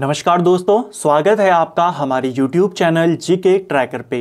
नमस्कार दोस्तों स्वागत है आपका हमारे YouTube चैनल जी के ट्रैकर पे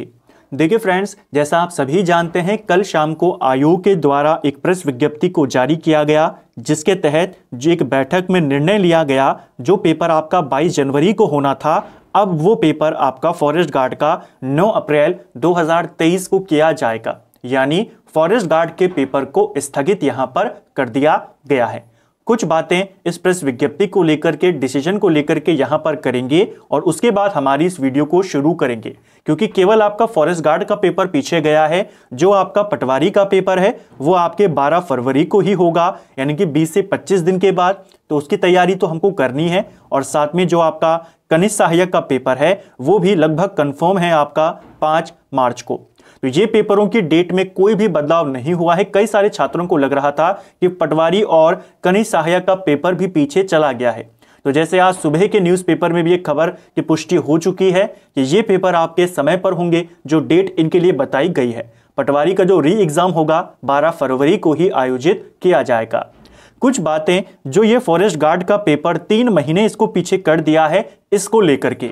देखिए फ्रेंड्स जैसा आप सभी जानते हैं कल शाम को आयोग के द्वारा एक प्रेस विज्ञप्ति को जारी किया गया जिसके तहत जो एक बैठक में निर्णय लिया गया जो पेपर आपका 22 जनवरी को होना था अब वो पेपर आपका फॉरेस्ट गार्ड का 9 अप्रैल 2023 को किया जाएगा यानी फॉरेस्ट गार्ड के पेपर को स्थगित यहाँ पर कर दिया गया है कुछ बातें इस प्रेस विज्ञप्ति को लेकर के डिसीजन को लेकर के यहाँ पर करेंगे और उसके बाद हमारी इस वीडियो को शुरू करेंगे क्योंकि केवल आपका फॉरेस्ट गार्ड का पेपर पीछे गया है जो आपका पटवारी का पेपर है वो आपके 12 फरवरी को ही होगा यानी कि 20 से 25 दिन के बाद तो उसकी तैयारी तो हमको करनी है और साथ में जो आपका कनिष्ठ सहायक का पेपर है वो भी लगभग कन्फर्म है आपका पाँच मार्च को तो ये पेपरों की डेट में कोई भी बदलाव नहीं हुआ है कई सारे छात्रों को लग रहा था कि पटवारी और कनी सहायक का पेपर भी पीछे चला गया है तो जैसे आज सुबह के न्यूज़पेपर में भी एक खबर की पुष्टि हो चुकी है कि ये पेपर आपके समय पर होंगे जो डेट इनके लिए बताई गई है पटवारी का जो री एग्ज़ाम होगा बारह फरवरी को ही आयोजित किया जाएगा कुछ बातें जो ये फॉरेस्ट गार्ड का पेपर तीन महीने इसको पीछे कर दिया है इसको लेकर के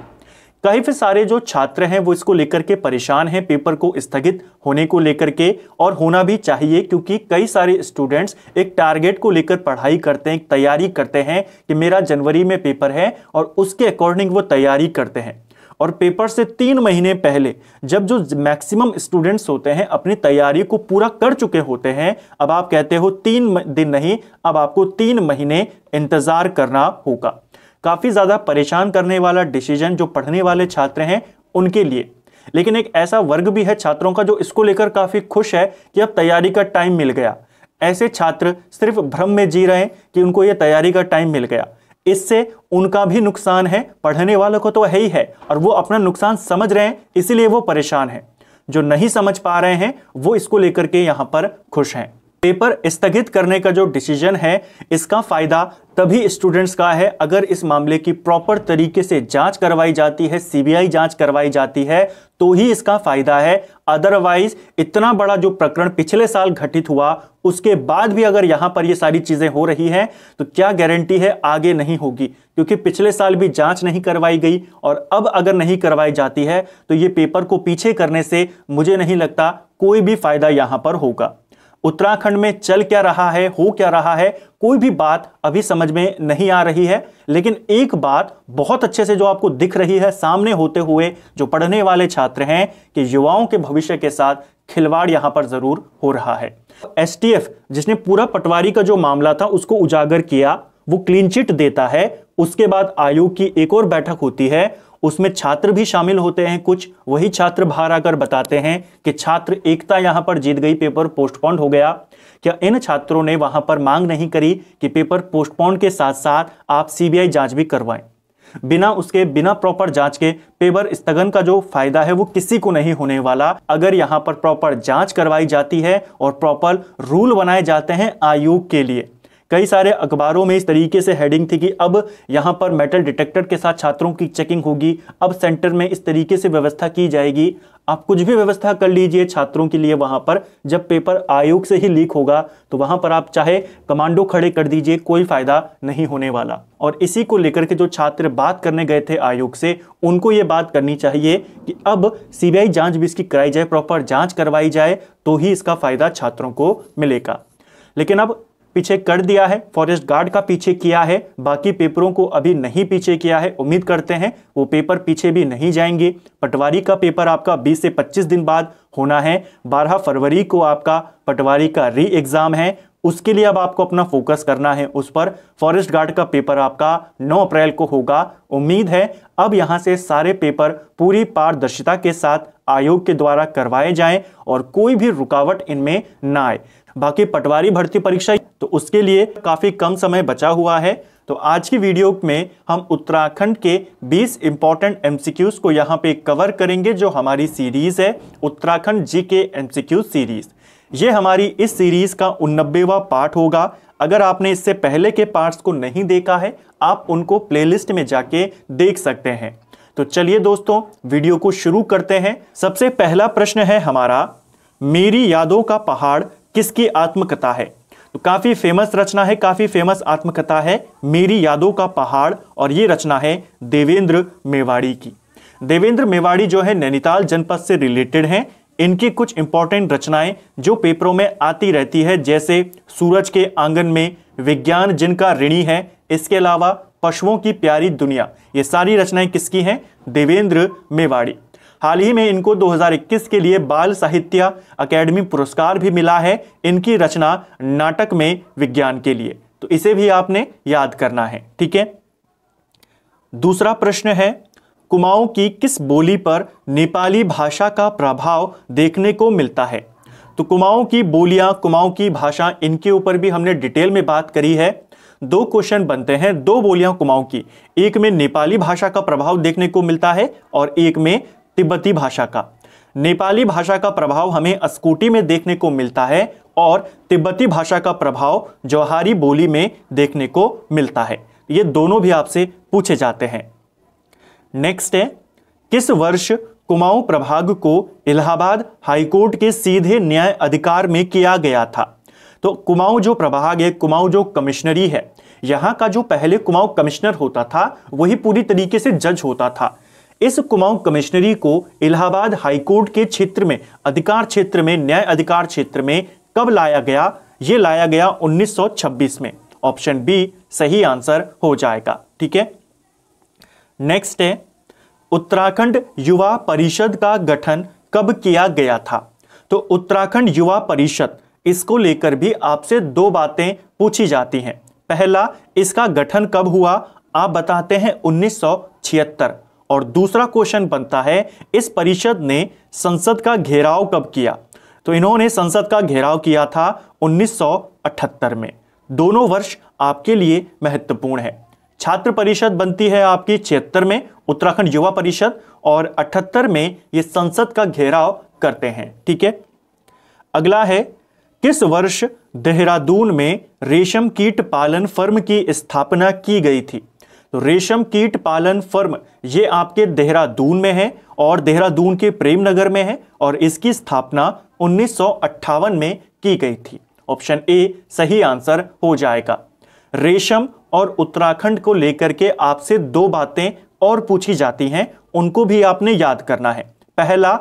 कई फिर सारे जो छात्र हैं वो इसको लेकर के परेशान हैं पेपर को स्थगित होने को लेकर के और होना भी चाहिए क्योंकि कई सारे स्टूडेंट्स एक टारगेट को लेकर पढ़ाई करते हैं तैयारी करते हैं कि मेरा जनवरी में पेपर है और उसके अकॉर्डिंग वो तैयारी करते हैं और पेपर से तीन महीने पहले जब जो मैक्सिमम स्टूडेंट्स होते हैं अपनी तैयारी को पूरा कर चुके होते हैं अब आप कहते हो तीन दिन नहीं अब आपको तीन महीने इंतज़ार करना होगा काफ़ी ज़्यादा परेशान करने वाला डिसीजन जो पढ़ने वाले छात्र हैं उनके लिए लेकिन एक ऐसा वर्ग भी है छात्रों का जो इसको लेकर काफ़ी खुश है कि अब तैयारी का टाइम मिल गया ऐसे छात्र सिर्फ भ्रम में जी रहे हैं कि उनको यह तैयारी का टाइम मिल गया इससे उनका भी नुकसान है पढ़ने वालों को तो है ही है और वो अपना नुकसान समझ रहे हैं इसीलिए वो परेशान हैं जो नहीं समझ पा रहे हैं वो इसको लेकर के यहाँ पर खुश हैं पेपर स्थगित करने का जो डिसीजन है इसका फायदा तभी स्टूडेंट्स का है अगर इस मामले की प्रॉपर तरीके से जांच करवाई जाती है सीबीआई जांच करवाई जाती है तो ही इसका फायदा है अदरवाइज इतना बड़ा जो प्रकरण पिछले साल घटित हुआ उसके बाद भी अगर यहां पर ये सारी चीजें हो रही हैं तो क्या गारंटी है आगे नहीं होगी क्योंकि पिछले साल भी जांच नहीं करवाई गई और अब अगर नहीं करवाई जाती है तो ये पेपर को पीछे करने से मुझे नहीं लगता कोई भी फायदा यहां पर होगा उत्तराखंड में चल क्या रहा है हो क्या रहा है कोई भी बात अभी समझ में नहीं आ रही है लेकिन एक बात बहुत अच्छे से जो आपको दिख रही है सामने होते हुए जो पढ़ने वाले छात्र हैं कि युवाओं के भविष्य के साथ खिलवाड़ यहां पर जरूर हो रहा है एस जिसने पूरा पटवारी का जो मामला था उसको उजागर किया वो क्लीन चिट देता है उसके बाद आयोग की एक और बैठक होती है उसमें छात्र भी शामिल होते हैं कुछ वही छात्र बाहर आकर बताते हैं कि छात्र एकता यहां पर जीत गई पेपर पोस्टपोन्ड हो गया क्या इन छात्रों ने वहां पर मांग नहीं करी कि पेपर पोस्टपोन्ड के साथ साथ आप सीबीआई जांच भी करवाएं बिना उसके बिना प्रॉपर जांच के पेपर स्थगन का जो फायदा है वो किसी को नहीं होने वाला अगर यहां पर प्रॉपर जांच करवाई जाती है और प्रॉपर रूल बनाए जाते हैं आयोग के लिए कई सारे अखबारों में इस तरीके से हेडिंग थी कि अब यहाँ पर मेटल डिटेक्टर के साथ छात्रों की चेकिंग होगी अब सेंटर में इस तरीके से व्यवस्था की जाएगी आप कुछ भी व्यवस्था कर लीजिए छात्रों के लिए वहाँ पर जब पेपर आयोग से ही लीक होगा तो वहाँ पर आप चाहे कमांडो खड़े कर दीजिए कोई फायदा नहीं होने वाला और इसी को लेकर के जो छात्र बात करने गए थे आयोग से उनको ये बात करनी चाहिए कि अब सीबीआई जांच भी इसकी कराई जाए प्रॉपर जांच करवाई जाए तो ही इसका फायदा छात्रों को मिलेगा लेकिन अब पीछे कर दिया है फॉरेस्ट गार्ड का पीछे किया है बाकी पेपरों को अभी नहीं पीछे किया है उम्मीद करते हैं वो पेपर पीछे भी नहीं जाएंगे पटवारी का पेपर आपका 20 से 25 दिन बाद होना है 12 फरवरी को आपका पटवारी का री एग्ज़ाम है उसके लिए अब आपको अपना फोकस करना है उस पर फॉरेस्ट गार्ड का पेपर आपका 9 अप्रैल को होगा उम्मीद है अब यहाँ से सारे पेपर पूरी पारदर्शिता के साथ आयोग के द्वारा करवाए जाएं और कोई भी रुकावट इनमें ना आए बाकी पटवारी भर्ती परीक्षा तो उसके लिए काफ़ी कम समय बचा हुआ है तो आज की वीडियो में हम उत्तराखंड के 20 इंपॉर्टेंट एमसीक्यूज को यहाँ पे कवर करेंगे जो हमारी सीरीज़ है उत्तराखंड जी के सीरीज़ ये हमारी इस सीरीज़ का उन्नबेवा पार्ट होगा अगर आपने इससे पहले के पार्ट्स को नहीं देखा है आप उनको प्लेलिस्ट में जाके देख सकते हैं तो चलिए दोस्तों वीडियो को शुरू करते हैं सबसे पहला प्रश्न है हमारा मेरी यादों का पहाड़ किसकी आत्मकथा है तो काफ़ी फेमस रचना है काफ़ी फेमस आत्मकथा है मेरी यादों का पहाड़ और ये रचना है देवेंद्र मेवाड़ी की देवेंद्र मेवाड़ी जो है नैनीताल जनपद से रिलेटेड हैं इनकी कुछ इंपॉर्टेंट रचनाएं जो पेपरों में आती रहती है जैसे सूरज के आंगन में विज्ञान जिनका ऋणी है इसके अलावा पशुओं की प्यारी दुनिया ये सारी रचनाएं किसकी हैं देवेंद्र मेवाड़ी हाल ही में इनको 2021 के लिए बाल साहित्य अकेडमी पुरस्कार भी मिला है इनकी रचना नाटक में विज्ञान के लिए तो इसे भी आपने याद करना है ठीक है दूसरा प्रश्न है कुमाऊं की किस बोली पर नेपाली भाषा का प्रभाव देखने को मिलता है तो कुमाऊं की बोलियां कुमाऊं की भाषा इनके ऊपर भी हमने डिटेल में बात करी है दो क्वेश्चन बनते हैं दो बोलियां कुमाऊं की एक में नेपाली भाषा का प्रभाव देखने को मिलता है और एक में तिब्बती भाषा का नेपाली भाषा का प्रभाव हमें अस्कूटी में देखने को मिलता है और तिब्बती भाषा का प्रभाव जौहारी बोली में देखने को मिलता है ये दोनों भी आपसे पूछे जाते हैं नेक्स्ट है किस वर्ष कुमाऊं प्रभाग को इलाहाबाद हाईकोर्ट के सीधे न्याय अधिकार में किया गया था तो कुमाऊं जो प्रभाग है कुमाऊं जो कमिश्नरी है यहां का जो पहले कुमाऊं कमिश्नर होता था वही पूरी तरीके से जज होता था इस कुमाऊं कमिश्नरी को इलाहाबाद हाईकोर्ट के क्षेत्र में अधिकार क्षेत्र में न्याय अधिकार क्षेत्र में कब लाया गया ये लाया गया 1926 में ऑप्शन बी सही आंसर हो जाएगा ठीक है नेक्स्ट है उत्तराखंड युवा परिषद का गठन कब किया गया था तो उत्तराखंड युवा परिषद इसको लेकर भी आपसे दो बातें पूछी जाती हैं पहला इसका गठन कब हुआ आप बताते हैं उन्नीस और दूसरा क्वेश्चन बनता है इस परिषद ने संसद का घेराव कब किया तो इन्होंने संसद का घेराव किया था 1978 में दोनों वर्ष आपके लिए महत्वपूर्ण है छात्र परिषद बनती है आपकी छिहत्तर में उत्तराखंड युवा परिषद और अठहत्तर में ये संसद का घेराव करते हैं ठीक है अगला है किस वर्ष देहरादून में रेशम कीट पालन फर्म की स्थापना की गई थी रेशम कीट पालन फर्म ये आपके देहरादून में है और देहरादून के प्रेमनगर में है और इसकी स्थापना उन्नीस में की गई थी ऑप्शन ए सही आंसर हो जाएगा रेशम और उत्तराखंड को लेकर के आपसे दो बातें और पूछी जाती हैं उनको भी आपने याद करना है पहला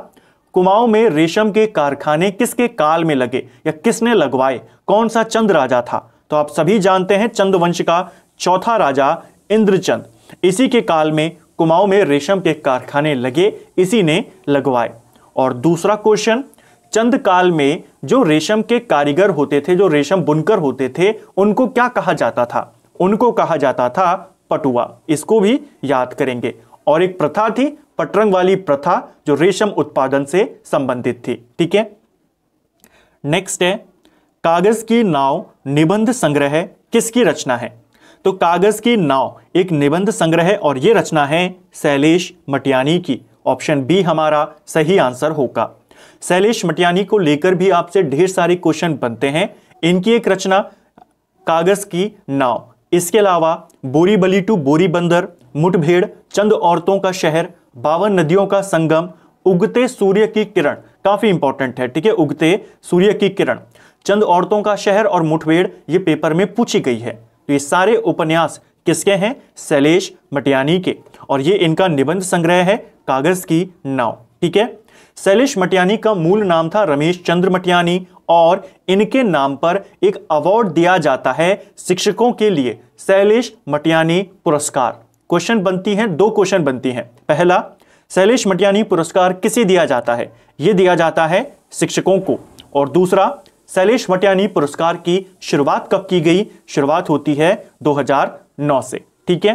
कुमाऊं में रेशम के कारखाने किसके काल में लगे या किसने लगवाए कौन सा चंद राजा था तो आप सभी जानते हैं चंद वंश का चौथा राजा इंद्रचंद इसी के काल में कुमाऊं में रेशम के कारखाने लगे इसी ने लगवाए और दूसरा क्वेश्चन चंद काल में जो रेशम के कारीगर होते थे जो रेशम बुनकर होते थे उनको क्या कहा जाता था उनको कहा जाता था पटुआ इसको भी याद करेंगे और एक प्रथा थी पटरंग वाली प्रथा जो रेशम उत्पादन से संबंधित थी ठीक है नेक्स्ट है कागज की नाव निबंध संग्रह किसकी रचना है तो कागज की नाव एक निबंध संग्रह और ये रचना है शैलेश मटियानी की ऑप्शन बी हमारा सही आंसर होगा शैलेश मटियानी को लेकर भी आपसे ढेर सारे क्वेश्चन बनते हैं इनकी एक रचना कागज की नाव इसके अलावा बोरी बली टू बोरी बंदर मुठभेड़ चंद औरतों का शहर बावन नदियों का संगम उगते सूर्य की किरण काफी इंपॉर्टेंट है ठीक है उगते सूर्य की किरण चंद औरतों का शहर और मुठभेड़ ये पेपर में पूछी गई है तो ये सारे उपन्यास किसके हैं शैलेश मटियानी के और ये इनका निबंध संग्रह है कागज की नाव ठीक है शैलेश मटियानी का मूल नाम था रमेश चंद्र मटियानी और इनके नाम पर एक अवार्ड दिया जाता है शिक्षकों के लिए शैलेश मटियानी पुरस्कार क्वेश्चन बनती हैं दो क्वेश्चन बनती हैं पहला शैलेश मटियानी पुरस्कार किसे दिया जाता है ये दिया जाता है शिक्षकों को और दूसरा शैलेश वटियानी पुरस्कार की शुरुआत कब की गई शुरुआत होती है 2009 से ठीक है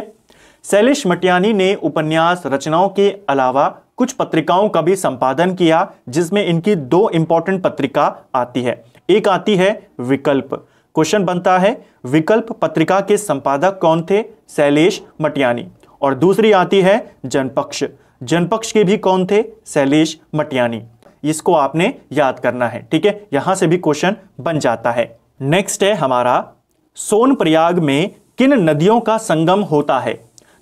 शैलेश मटियानी ने उपन्यास रचनाओं के अलावा कुछ पत्रिकाओं का भी संपादन किया जिसमें इनकी दो इंपॉर्टेंट पत्रिका आती है एक आती है विकल्प क्वेश्चन बनता है विकल्प पत्रिका के संपादक कौन थे शैलेश मटियानी और दूसरी आती है जनपक्ष जनपक्ष के भी कौन थे शैलेश मटियानी इसको आपने याद करना है ठीक है यहां से भी क्वेश्चन बन जाता है नेक्स्ट है हमारा सोनप्रयाग में किन नदियों का संगम होता है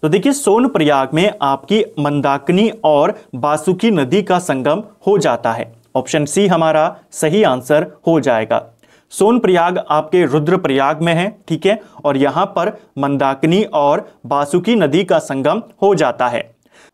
तो देखिए सोनप्रयाग में आपकी मंदाकिनी और बासुकी नदी का संगम हो जाता है ऑप्शन सी हमारा सही आंसर हो जाएगा सोनप्रयाग आपके रुद्रप्रयाग में है ठीक है और यहां पर मंदाकिनी और बासुकी नदी का संगम हो जाता है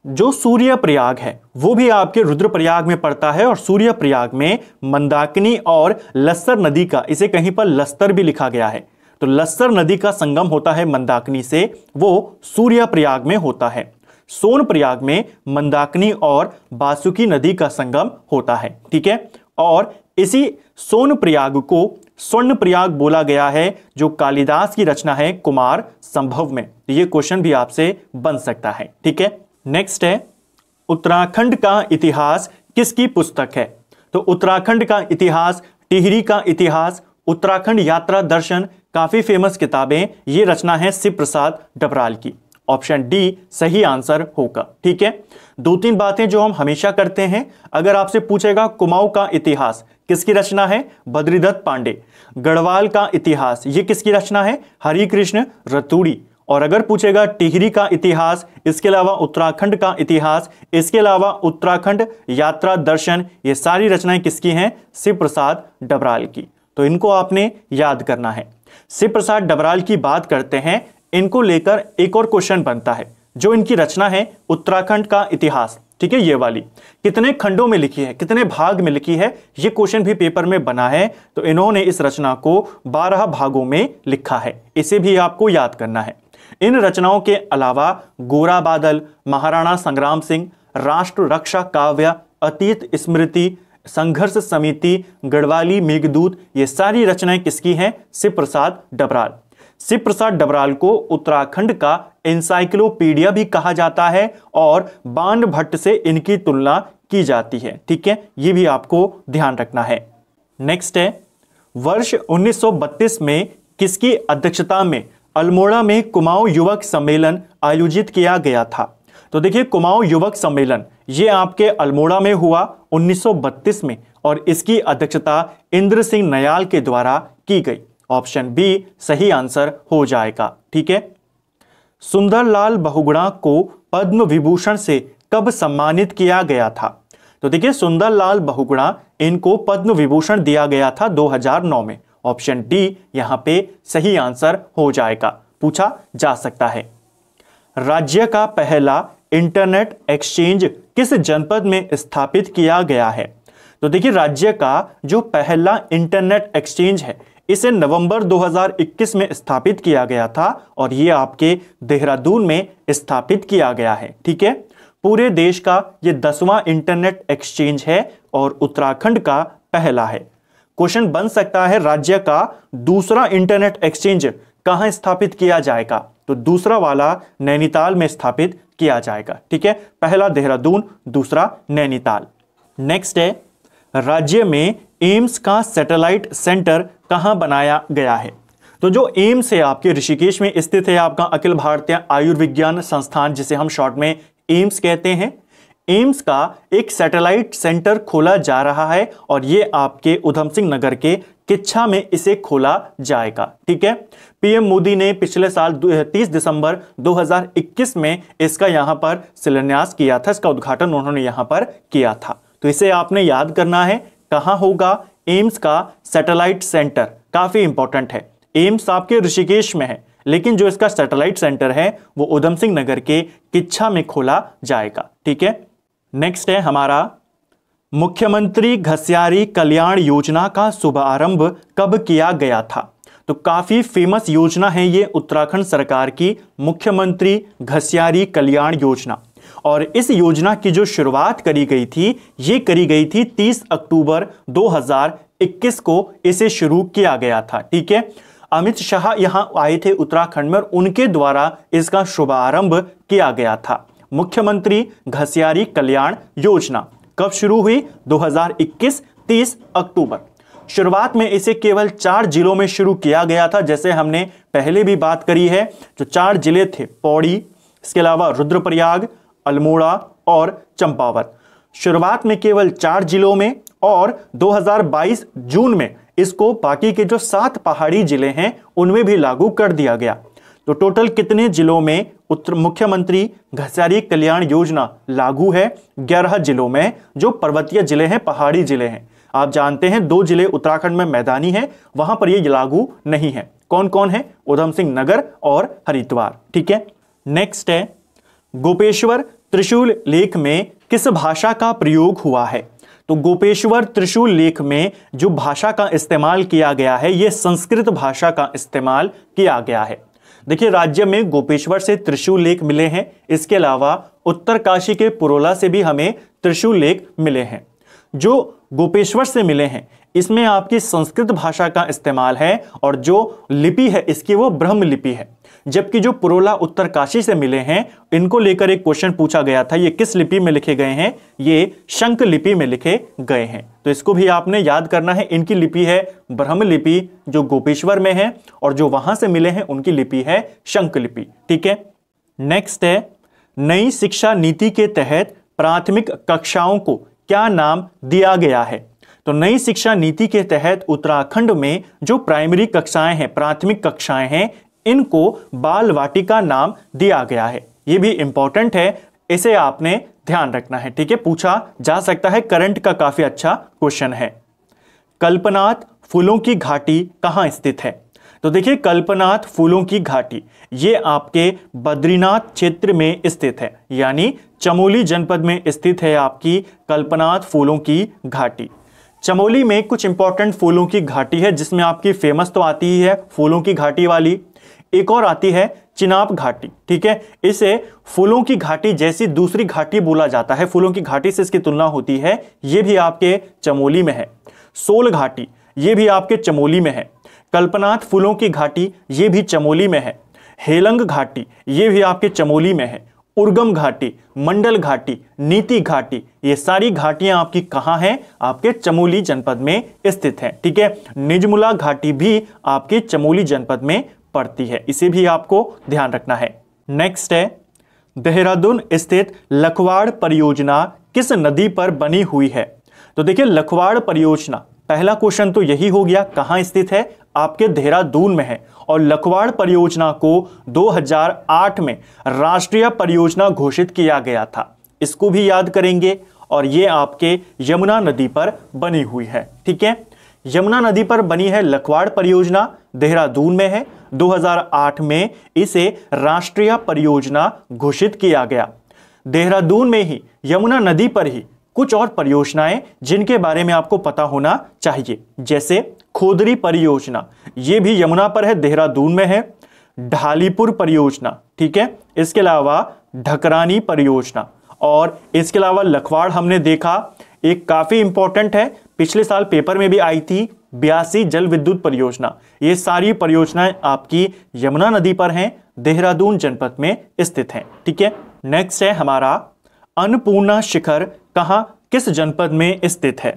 जो सूर्य प्रयाग है वो भी आपके रुद्र प्रयाग में पड़ता है और सूर्य प्रयाग में मंदाकिनी और लस्तर नदी का इसे कहीं पर लस्तर भी लिखा गया है तो लस्तर नदी का संगम होता है मंदाकिनी से वो सूर्य प्रयाग में होता है सोन प्रयाग में मंदाकिनी और बासुकी नदी का संगम होता है ठीक है और इसी सोन प्रयाग को स्वर्ण प्रयाग बोला गया है जो कालिदास की रचना है कुमार संभव में ये क्वेश्चन भी आपसे बन सकता है ठीक है नेक्स्ट है उत्तराखंड का इतिहास किसकी पुस्तक है तो उत्तराखंड का इतिहास टिहरी का इतिहास उत्तराखंड यात्रा दर्शन काफ़ी फेमस किताबें ये रचना है शिव प्रसाद डबराल की ऑप्शन डी सही आंसर होगा ठीक है दो तीन बातें जो हम हमेशा करते हैं अगर आपसे पूछेगा कुमाऊं का इतिहास किसकी रचना है बद्रीदत्त पांडे गढ़वाल का इतिहास ये किसकी रचना है हरिकृष्ण रतूड़ी और अगर पूछेगा टिहरी का इतिहास इसके अलावा उत्तराखंड का इतिहास इसके अलावा उत्तराखंड यात्रा दर्शन ये सारी रचनाएं किसकी हैं शिव प्रसाद डबराल की तो इनको आपने याद करना है शिव प्रसाद डबराल की बात करते हैं इनको लेकर एक और क्वेश्चन बनता है जो इनकी रचना है उत्तराखंड का इतिहास ठीक है ये वाली कितने खंडों में लिखी है कितने भाग में लिखी है ये क्वेश्चन भी पेपर में बना है तो इन्होंने इस रचना को बारह भागों में लिखा है इसे भी आपको याद करना है इन रचनाओं के अलावा गोरा बादल महाराणा संग्राम सिंह राष्ट्र रक्षा काव्य अतीत स्मृति संघर्ष समिति गढ़वाली मेघदूत ये सारी रचनाएं किसकी हैं शिव प्रसाद डबराल शिव प्रसाद डबराल को उत्तराखंड का एनसाइक्लोपीडिया भी कहा जाता है और बाण भट्ट से इनकी तुलना की जाती है ठीक है ये भी आपको ध्यान रखना है नेक्स्ट है वर्ष 1932 में किसकी अध्यक्षता में अल्मोड़ा में कुमाऊं युवक सम्मेलन आयोजित किया गया था तो देखिए कुमाऊं युवक सम्मेलन ये आपके अल्मोड़ा में हुआ 1932 में और इसकी अध्यक्षता इंद्र सिंह नयाल के द्वारा की गई ऑप्शन बी सही आंसर हो जाएगा ठीक है सुंदरलाल बहुगुणा को पद्म विभूषण से कब सम्मानित किया गया था तो देखिए सुंदरलाल बहुगुणा इनको पद्म विभूषण दिया गया था 2009 में ऑप्शन डी यहां पे सही आंसर हो जाएगा पूछा जा सकता है राज्य का पहला इंटरनेट एक्सचेंज किस जनपद में स्थापित किया गया है तो देखिए राज्य का जो पहला इंटरनेट एक्सचेंज है इसे नवंबर 2021 में स्थापित किया गया था और यह आपके देहरादून में स्थापित किया गया है ठीक है पूरे देश का यह दसवां इंटरनेट एक्सचेंज है और उत्तराखंड का पहला है क्वेश्चन बन सकता है राज्य का दूसरा इंटरनेट एक्सचेंज कहां स्थापित किया जाएगा तो दूसरा वाला नैनीताल में स्थापित किया जाएगा ठीक है पहला देहरादून दूसरा नैनीताल नेक्स्ट है राज्य में एम्स का सैटेलाइट सेंटर कहां बनाया गया है तो जो एम्स है आपके ऋषिकेश में स्थित है आपका अखिल भारतीय आयुर्विज्ञान संस्थान जिसे हम शॉर्ट में एम्स कहते हैं एम्स का एक सैटेलाइट सेंटर खोला जा रहा है और ये आपके उधम सिंह नगर के किच्छा में इसे खोला जाएगा ठीक है पीएम मोदी ने पिछले साल 30 दिसंबर 2021 में इसका यहां पर शिलान्यास किया था इसका उद्घाटन उन्होंने यहां पर किया था तो इसे आपने याद करना है कहां होगा एम्स का सैटेलाइट सेंटर काफी इंपॉर्टेंट है एम्स आपके ऋषिकेश में है लेकिन जो इसका सैटेलाइट सेंटर है वो उधम सिंह नगर के किच्छा में खोला जाएगा ठीक है नेक्स्ट है हमारा मुख्यमंत्री घसियारी कल्याण योजना का शुभारंभ कब किया गया था तो काफ़ी फेमस योजना है ये उत्तराखंड सरकार की मुख्यमंत्री घसियारी कल्याण योजना और इस योजना की जो शुरुआत करी गई थी ये करी गई थी 30 अक्टूबर 2021 को इसे शुरू किया गया था ठीक है अमित शाह यहाँ आए थे उत्तराखंड में और उनके द्वारा इसका शुभारंभ किया गया था मुख्यमंत्री घसियारी कल्याण योजना कब शुरू हुई 2021 30 अक्टूबर शुरुआत में इसे केवल चार जिलों में शुरू किया गया था जैसे हमने पहले भी बात करी है जो चार जिले थे पौड़ी इसके अलावा रुद्रप्रयाग अल्मोड़ा और चंपावत शुरुआत में केवल चार जिलों में और 2022 जून में इसको बाकी के जो सात पहाड़ी जिले हैं उनमें भी लागू कर दिया गया तो टोटल कितने जिलों में उत्तर मुख्यमंत्री घसारी कल्याण योजना लागू है ग्यारह जिलों में जो पर्वतीय जिले हैं पहाड़ी जिले हैं आप जानते हैं दो जिले उत्तराखंड में मैदानी हैं वहां पर ये लागू नहीं है कौन कौन है उधम सिंह नगर और हरिद्वार ठीक है नेक्स्ट है गोपेश्वर त्रिशूल लेख में किस भाषा का प्रयोग हुआ है तो गोपेश्वर त्रिशूल लेख में जो भाषा का इस्तेमाल किया गया है यह संस्कृत भाषा का इस्तेमाल किया गया है देखिए राज्य में गोपेश्वर से त्रिशूल लेख मिले हैं इसके अलावा उत्तर काशी के पुरोला से भी हमें त्रिशूल लेख मिले हैं जो गोपेश्वर से मिले हैं इसमें आपकी संस्कृत भाषा का इस्तेमाल है और जो लिपि है इसकी वो ब्रह्म लिपि है जबकि जो पुरोला उत्तरकाशी से मिले हैं इनको लेकर एक क्वेश्चन पूछा गया था ये किस लिपि में लिखे गए हैं ये शंक लिपि में लिखे गए हैं तो इसको भी आपने याद करना है इनकी लिपि है ब्रह्म लिपि जो गोपेश्वर में है और जो वहां से मिले हैं उनकी लिपि है शंक लिपि ठीक है नेक्स्ट है नई शिक्षा नीति के तहत प्राथमिक कक्षाओं को क्या नाम दिया गया है तो नई शिक्षा नीति के तहत उत्तराखंड में जो प्राइमरी कक्षाएं हैं प्राथमिक कक्षाएं हैं इनको बाल वाटिका नाम दिया गया है ये भी इंपॉर्टेंट है इसे आपने ध्यान रखना है ठीक है पूछा जा सकता है करंट का काफी अच्छा क्वेश्चन है कल्पनाथ फूलों की घाटी कहाँ स्थित है तो देखिए कल्पनाथ फूलों की घाटी ये आपके बद्रीनाथ क्षेत्र में स्थित है यानी चमोली जनपद में स्थित है आपकी कल्पनाथ फूलों की घाटी चमोली में कुछ इंपॉर्टेंट फूलों की घाटी है जिसमें आपकी फेमस तो आती ही है फूलों की घाटी वाली एक और आती है चिनाब घाटी ठीक है इसे फूलों की घाटी जैसी दूसरी घाटी बोला जाता है फूलों की घाटी से इसकी तुलना होती है ये भी आपके चमोली में है सोल घाटी ये भी आपके चमोली में है कल्पनाथ फूलों की घाटी ये भी चमोली में है हेलंग घाटी ये भी आपके चमोली में है उर्गम घाटी मंडल घाटी नीति घाटी ये सारी घाटियां आपकी कहाँ हैं आपके चमोली जनपद में स्थित हैं ठीक है निजमुला घाटी भी आपके चमोली जनपद में पड़ती है इसे भी आपको ध्यान रखना है नेक्स्ट है देहरादून स्थित लखवाड़ परियोजना किस नदी पर बनी हुई है तो देखिए लखवाड़ परियोजना पहला क्वेश्चन तो यही हो गया कहां स्थित है आपके देहरादून में है और लखवाड़ परियोजना को 2008 में राष्ट्रीय परियोजना घोषित किया गया था इसको भी याद करेंगे और ये आपके यमुना नदी पर बनी हुई है ठीक है यमुना नदी पर बनी है लखवाड़ परियोजना देहरादून में है 2008 में इसे राष्ट्रीय परियोजना घोषित किया गया देहरादून में ही यमुना नदी पर ही कुछ और परियोजनाएं जिनके बारे में आपको पता होना चाहिए जैसे खोदरी परियोजना ये भी यमुना पर है देहरादून में है ढालीपुर परियोजना ठीक है इसके अलावा ढकरानी परियोजना और इसके अलावा लखवाड़ हमने देखा एक काफ़ी इंपॉर्टेंट है पिछले साल पेपर में भी आई थी बयासी जल विद्युत परियोजना ये सारी परियोजनाएं आपकी यमुना नदी पर हैं देहरादून जनपद में स्थित हैं ठीक है नेक्स्ट है हमारा अन्नपूर्णा शिखर कहा किस जनपद में स्थित है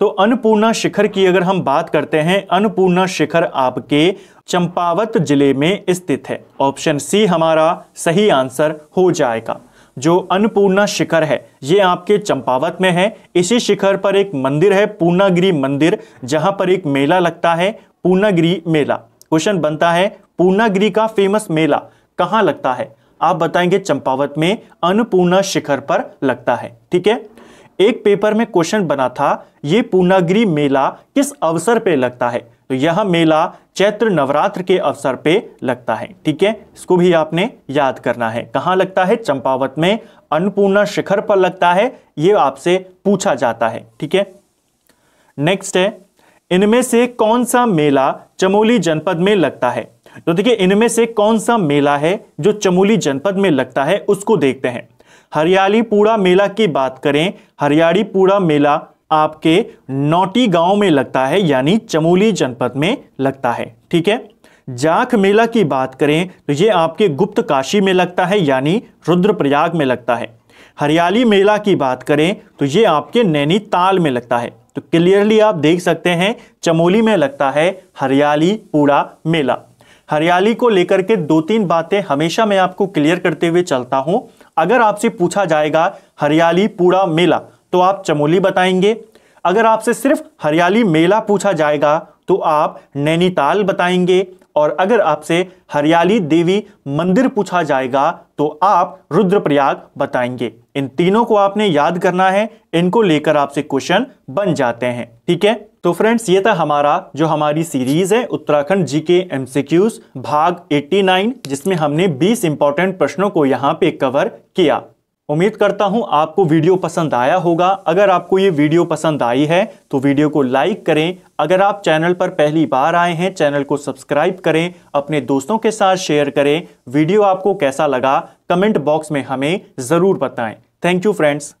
तो अन्नपूर्णा शिखर की अगर हम बात करते हैं अन्नपूर्णा शिखर आपके चंपावत जिले में स्थित है ऑप्शन सी हमारा सही आंसर हो जाएगा जो अन्नपूर्णा शिखर है ये आपके चंपावत में है इसी शिखर पर एक मंदिर है पूर्णागिरी मंदिर जहां पर एक मेला लगता है पूर्णागिरी मेला क्वेश्चन बनता है पूर्णागिरी का फेमस मेला कहाँ लगता है आप बताएंगे चंपावत में अन्नपूर्णा शिखर पर लगता है ठीक है एक पेपर में क्वेश्चन बना था ये पूर्णागिरी मेला किस अवसर पे लगता है तो यह मेला चैत्र नवरात्र के अवसर पे लगता है ठीक है इसको भी आपने याद करना है कहाँ लगता है चंपावत में अन्नपूर्णा शिखर पर लगता है ये आपसे पूछा जाता है ठीक है नेक्स्ट है इनमें से कौन सा मेला चमोली जनपद में लगता है तो देखिए इनमें से कौन सा मेला है जो चमोली जनपद में लगता है उसको देखते हैं हरियाली पूरा मेला की बात करें हरियाली पूरा मेला आपके नौटी गांव में लगता है यानी चमोली जनपद में लगता है ठीक है जाख मेला की बात करें तो ये आपके गुप्त काशी में लगता है यानी रुद्रप्रयाग में लगता है हरियाली मेला की बात करें तो ये आपके नैनीताल में लगता है तो क्लियरली आप देख सकते हैं चमोली में लगता है हरियाली पूरा मेला हरियाली को लेकर के दो तीन बातें हमेशा मैं आपको क्लियर करते हुए चलता हूं अगर आपसे पूछा जाएगा हरियाली पूरा मेला तो आप चमोली बताएंगे अगर आपसे सिर्फ हरियाली मेला पूछा जाएगा तो आप नैनीताल बताएंगे और अगर आपसे हरियाली देवी मंदिर पूछा जाएगा तो आप रुद्रप्रयाग बताएंगे इन तीनों को आपने याद करना है इनको लेकर आपसे क्वेश्चन बन जाते हैं ठीक है तो फ्रेंड्स ये था हमारा जो हमारी सीरीज है उत्तराखंड जी के एमसीक्यूज भाग 89 जिसमें हमने 20 इंपॉर्टेंट प्रश्नों को यहाँ पे कवर किया उम्मीद करता हूं आपको वीडियो पसंद आया होगा अगर आपको ये वीडियो पसंद आई है तो वीडियो को लाइक करें अगर आप चैनल पर पहली बार आए हैं चैनल को सब्सक्राइब करें अपने दोस्तों के साथ शेयर करें वीडियो आपको कैसा लगा कमेंट बॉक्स में हमें ज़रूर बताएं थैंक यू फ्रेंड्स